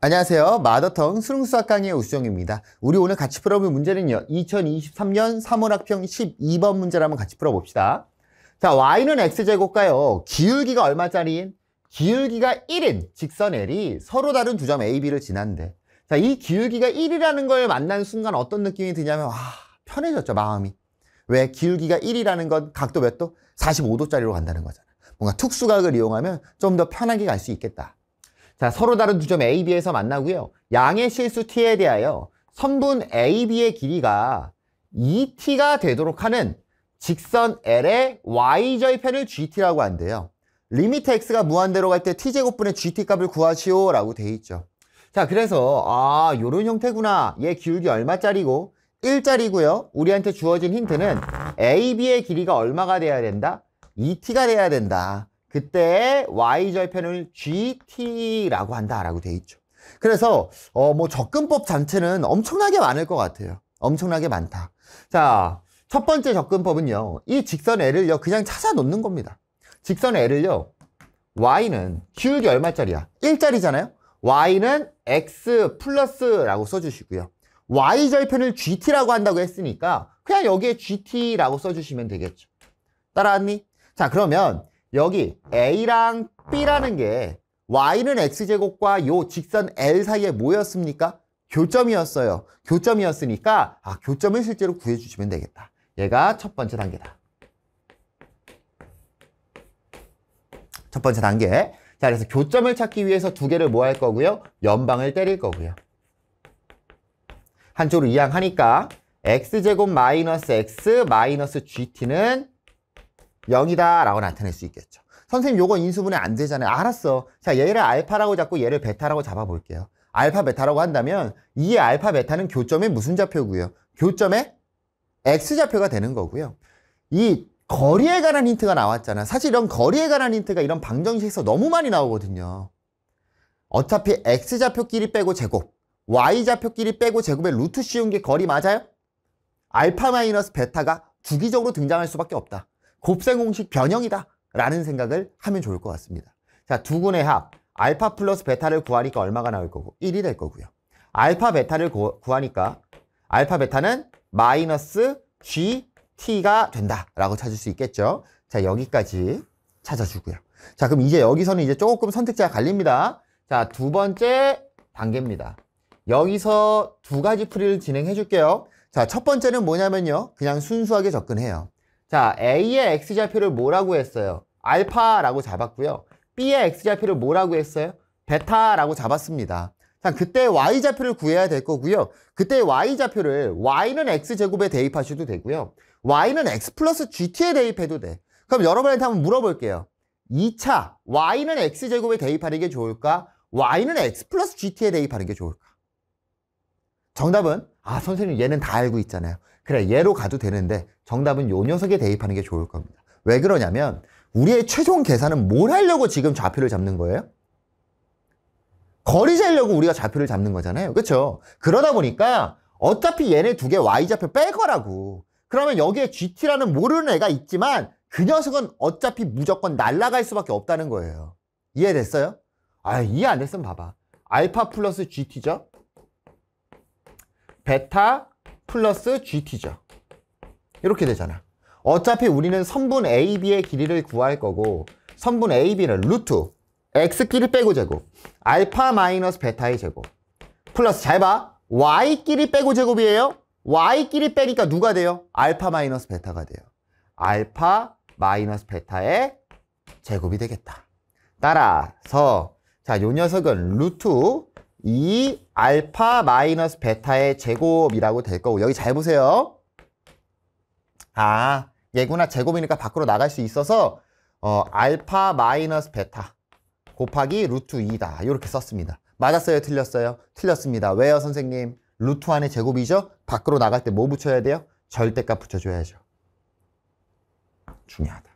안녕하세요. 마더텅 수능수학 강의 우수정입니다. 우리 오늘 같이 풀어볼 문제는요. 2023년 3월 학평 12번 문제를 한번 같이 풀어봅시다. 자, y는 x제곱과요. 기울기가 얼마짜리인? 기울기가 1인 직선 L이 서로 다른 두 점 A, B를 지난데 자, 이 기울기가 1이라는 걸 만난 순간 어떤 느낌이 드냐면 와, 아, 편해졌죠, 마음이. 왜? 기울기가 1이라는 건 각도 몇 도? 45도짜리로 간다는 거잖아. 뭔가 특수각을 이용하면 좀 더 편하게 갈 수 있겠다. 자, 서로 다른 두 점 A, B에서 만나고요. 양의 실수 T에 대하여 선분 A, B의 길이가 2T가 되도록 하는 직선 L의 Y절 편을 GT라고 한대요. 리미트 X가 무한대로 갈 때 T제곱분의 GT 값을 구하시오 라고 돼 있죠. 자, 그래서 아, 요런 형태구나. 얘 기울기 얼마짜리고 1짜리고요. 우리한테 주어진 힌트는 AB의 길이가 얼마가 돼야 된다? 2T가 돼야 된다. 그때 y절편을 gt라고 한다라고 돼 있죠. 그래서 어 뭐 접근법 자체는 엄청나게 많을 것 같아요. 엄청나게 많다. 자, 첫 번째 접근법은요. 이 직선 L을요. 그냥 찾아 놓는 겁니다. 직선 L을요. y는 기울기 얼마짜리야? 1짜리잖아요. y는 x 플러스라고 써주시고요. y절편을 gt라고 한다고 했으니까 그냥 여기에 gt라고 써주시면 되겠죠. 따라왔니? 자, 그러면 여기 A랑 B라는 게 Y는 X제곱과 요 직선 L 사이에 뭐였습니까? 교점이었어요. 교점이었으니까 아 교점을 실제로 구해주시면 되겠다. 얘가 첫 번째 단계다. 첫 번째 단계. 자, 그래서 교점을 찾기 위해서 두 개를 뭐 할 거고요? 연방을 때릴 거고요. 한쪽으로 이항하니까 x제곱 마이너스 x 마이너스 gt는 0이다 라고 나타낼 수 있겠죠. 선생님 요거 인수분해 안 되잖아요. 알았어. 자 얘를 알파라고 잡고 얘를 베타라고 잡아볼게요. 알파 베타라고 한다면 이 알파 베타는 교점의 무슨 좌표고요? 교점의 x좌표가 되는 거고요. 이 거리에 관한 힌트가 나왔잖아. 사실 이런 거리에 관한 힌트가 이런 방정식에서 너무 많이 나오거든요. 어차피 x좌표끼리 빼고 제곱, y좌표끼리 빼고 제곱의 루트 씌운 게 거리 맞아요? 알파 마이너스 베타가 주기적으로 등장할 수밖에 없다. 곱셈 공식 변형이다 라는 생각을 하면 좋을 것 같습니다. 자, 두 군의 합, 알파 플러스 베타를 구하니까 얼마가 나올 거고 1이 될 거고요. 알파 베타를 구, 구하니까 알파 베타는 마이너스 gt가 된다라고 찾을 수 있겠죠. 자, 여기까지 찾아주고요. 자, 그럼 이제 여기서는 이제 조금 선택지가 갈립니다. 자, 두 번째 단계입니다. 여기서 두 가지 풀이를 진행해 줄게요. 자, 첫 번째는 뭐냐면요. 그냥 순수하게 접근해요. 자, A의 X좌표를 뭐라고 했어요? 알파라고 잡았고요. B의 X좌표를 뭐라고 했어요? 베타라고 잡았습니다. 자, 그때 Y좌표를 구해야 될 거고요. 그때 Y좌표를 Y는 X제곱에 대입하셔도 되고요. Y는 X 플러스 GT에 대입해도 돼. 그럼 여러분한테 한번 물어볼게요. 2차 Y는 X제곱에 대입하는 게 좋을까? Y는 X 플러스 GT에 대입하는 게 좋을까? 정답은 아 선생님 얘는 다 알고 있잖아요. 그래 얘로 가도 되는데 정답은 요 녀석에 대입하는 게 좋을 겁니다. 왜 그러냐면 우리의 최종 계산은 뭘 하려고 지금 좌표를 잡는 거예요? 거리 재려고 우리가 좌표를 잡는 거잖아요. 그렇죠? 그러다 보니까 어차피 얘네 두 개 y좌표 뺄 거라고. 그러면 여기에 gt라는 모르는 애가 있지만 그 녀석은 어차피 무조건 날아갈 수밖에 없다는 거예요. 이해됐어요? 아, 이해 안 됐으면 봐봐. 알파 플러스 gt죠? 베타 플러스 GT죠. 이렇게 되잖아. 어차피 우리는 선분 AB의 길이를 구할 거고 선분 AB는 루트 X끼리 빼고 제곱 알파 마이너스 베타의 제곱 플러스 잘 봐. Y끼리 빼고 제곱이에요. Y끼리 빼니까 누가 돼요? 알파 마이너스 베타가 돼요. 알파 마이너스 베타의 제곱이 되겠다. 따라서 자, 요 녀석은 루트 이 알파 마이너스 베타의 제곱이라고 될 거고 여기 잘 보세요. 아 얘구나 제곱이니까 밖으로 나갈 수 있어서 어, 알파 마이너스 베타 곱하기 루트 2다 이렇게 썼습니다. 맞았어요? 틀렸어요? 틀렸습니다. 왜요 선생님? 루트 안에 제곱이죠? 밖으로 나갈 때 뭐 붙여야 돼요? 절대값 붙여줘야죠. 중요하다.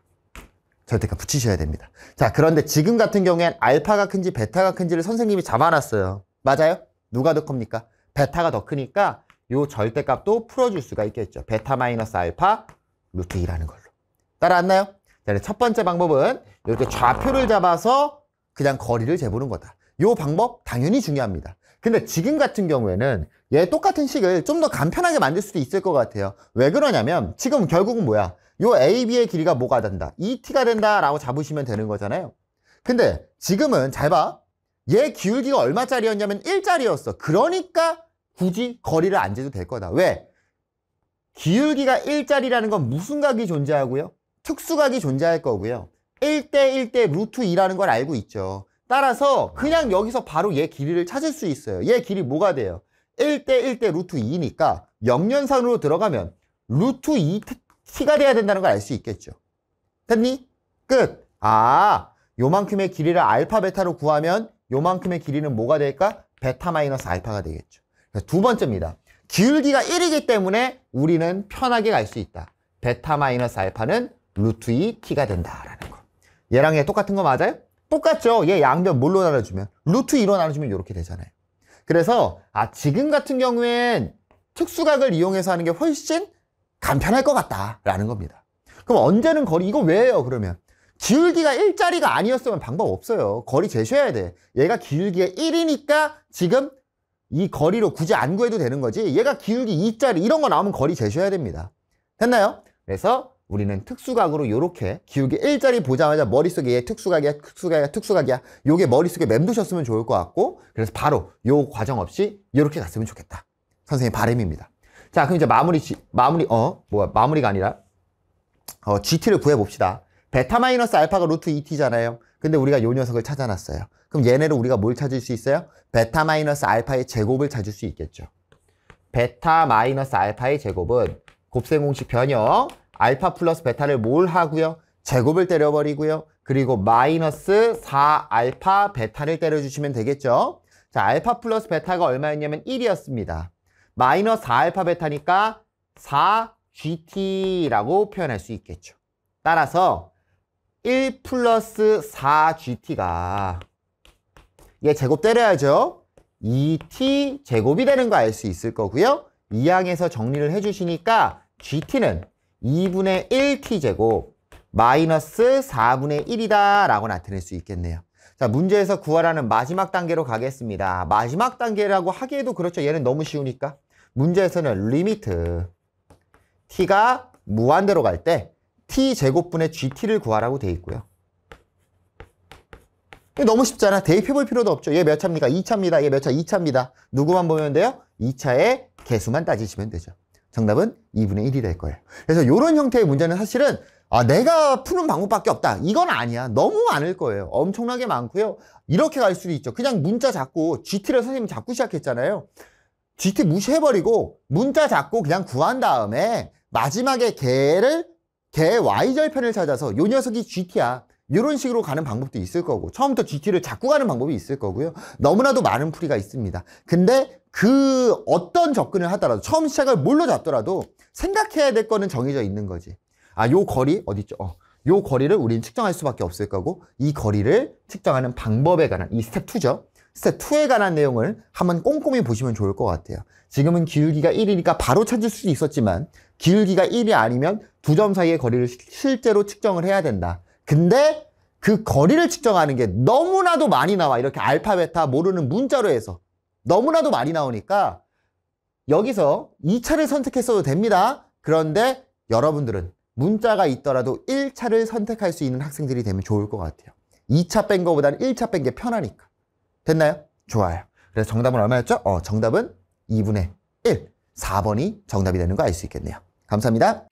절대값 붙이셔야 됩니다. 자, 그런데 지금 같은 경우엔 알파가 큰지 베타가 큰지를 선생님이 잡아놨어요. 맞아요? 누가 더 큽니까? 베타가 더 크니까 요 절대값도 풀어줄 수가 있겠죠. 베타 마이너스 알파 루트 2라는 걸로. 따라왔나요? 자, 첫 번째 방법은 이렇게 좌표를 잡아서 그냥 거리를 재보는 거다. 요 방법 당연히 중요합니다. 근데 지금 같은 경우에는 얘 똑같은 식을 좀 더 간편하게 만들 수도 있을 것 같아요. 왜 그러냐면 지금 결국은 뭐야? 요 AB의 길이가 뭐가 된다? ET가 된다라고 잡으시면 되는 거잖아요. 근데 지금은 잘 봐. 얘 기울기가 얼마짜리였냐면 1짜리였어. 그러니까 굳이 거리를 안 재도 될 거다. 왜? 기울기가 1짜리라는 건 무슨 각이 존재하고요? 특수각이 존재할 거고요. 1대 1대 루트 2라는 걸 알고 있죠. 따라서 그냥 여기서 바로 얘 길이를 찾을 수 있어요. 얘 길이 뭐가 돼요? 1대 1대 루트 2니까 역년산으로 들어가면 루트 2t가 돼야 된다는 걸 알 수 있겠죠. 됐니? 끝! 아, 요만큼의 길이를 알파 베타로 구하면 요만큼의 길이는 뭐가 될까? 베타 마이너스 알파가 되겠죠. 두 번째입니다. 기울기가 1이기 때문에 우리는 편하게 갈 수 있다. 베타 마이너스 알파는 루트 2t가 된다라는 거. 얘랑 얘 똑같은 거 맞아요? 똑같죠. 얘 양변 뭘로 나눠주면? 루트 2로 나눠주면 이렇게 되잖아요. 그래서 아 지금 같은 경우엔 특수각을 이용해서 하는 게 훨씬 간편할 것 같다라는 겁니다. 그럼 언제는 거리 이거 왜요 그러면? 기울기가 1자리가 아니었으면 방법 없어요. 거리 재셔야 돼. 얘가 기울기가 1이니까 지금 이 거리로 굳이 안 구해도 되는 거지. 얘가 기울기 2자리 이런 거 나오면 거리 재셔야 됩니다. 됐나요? 그래서 우리는 특수각으로 이렇게 기울기 1자리 보자마자 머릿속에 얘 특수각이야, 특수각이야, 특수각이야. 요게 머릿속에 맴도셨으면 좋을 것 같고 그래서 바로 요 과정 없이 이렇게 갔으면 좋겠다. 선생님 바램입니다. 자, 그럼 이제 마무리, 마무리, 어, 뭐야, 마무리가 아니라 어, GT를 구해봅시다. 베타 마이너스 알파가 루트 2t잖아요. 근데 우리가 요 녀석을 찾아놨어요. 그럼 얘네를 우리가 뭘 찾을 수 있어요? 베타 마이너스 알파의 제곱을 찾을 수 있겠죠. 베타 마이너스 알파의 제곱은 곱셈공식 변형 알파 플러스 베타를 뭘 하고요? 제곱을 때려버리고요. 그리고 마이너스 4 알파 베타를 때려주시면 되겠죠. 자, 알파 플러스 베타가 얼마였냐면 1이었습니다. 마이너스 4 알파 베타니까 4GT라고 표현할 수 있겠죠. 따라서 1 플러스 4gt가 얘 제곱 때려야죠. 2t 제곱이 되는 거 알 수 있을 거고요. 이 항에서 정리를 해주시니까 gt는 2분의 1t 제곱 마이너스 4분의 1이다 라고 나타낼 수 있겠네요. 자 문제에서 구하라는 마지막 단계로 가겠습니다. 마지막 단계라고 하기에도 그렇죠. 얘는 너무 쉬우니까. 문제에서는 리미트 t가 무한대로 갈때 t제곱분의 gt를 구하라고 돼 있고요. 너무 쉽잖아. 대입해볼 필요도 없죠. 얘 몇 차입니까? 2차입니다. 얘 몇 차? 2차입니다. 누구만 보면 돼요? 2차의 개수만 따지시면 되죠. 정답은 2분의 1이 될 거예요. 그래서 이런 형태의 문제는 사실은 아 내가 푸는 방법밖에 없다. 이건 아니야. 너무 많을 거예요. 엄청나게 많고요. 이렇게 갈 수도 있죠. 그냥 문자 잡고 GT를 선생님 잡고 시작했잖아요. GT 무시해버리고 문자 잡고 그냥 구한 다음에 마지막에 개를 개 Y절편을 찾아서 요 녀석이 GT야 이런 식으로 가는 방법도 있을 거고 처음부터 GT를 자꾸 가는 방법이 있을 거고요 너무나도 많은 풀이가 있습니다 근데 그 어떤 접근을 하더라도 처음 시작을 뭘로 잡더라도 생각해야 될 거는 정해져 있는 거지 아요 거리 어디죠 어, 요 거리를 우린 측정할 수밖에 없을 거고 이 거리를 측정하는 방법에 관한 이 스텝 2죠 스텝 2에 관한 내용을 한번 꼼꼼히 보시면 좋을 것 같아요. 지금은 기울기가 1이니까 바로 찾을 수도 있었지만 기울기가 1이 아니면 두점 사이의 거리를 실제로 측정을 해야 된다. 근데 그 거리를 측정하는 게 너무나도 많이 나와. 이렇게 알파, 벳다 모르는 문자로 해서. 너무나도 많이 나오니까 여기서 2차를 선택했어도 됩니다. 그런데 여러분들은 문자가 있더라도 1차를 선택할 수 있는 학생들이 되면 좋을 것 같아요. 2차 뺀 거보다는 1차 뺀 게 편하니까. 됐나요? 좋아요. 그래서 정답은 얼마였죠? 어, 정답은 2분의 1. 4번이 정답이 되는 거 알 수 있겠네요. 감사합니다.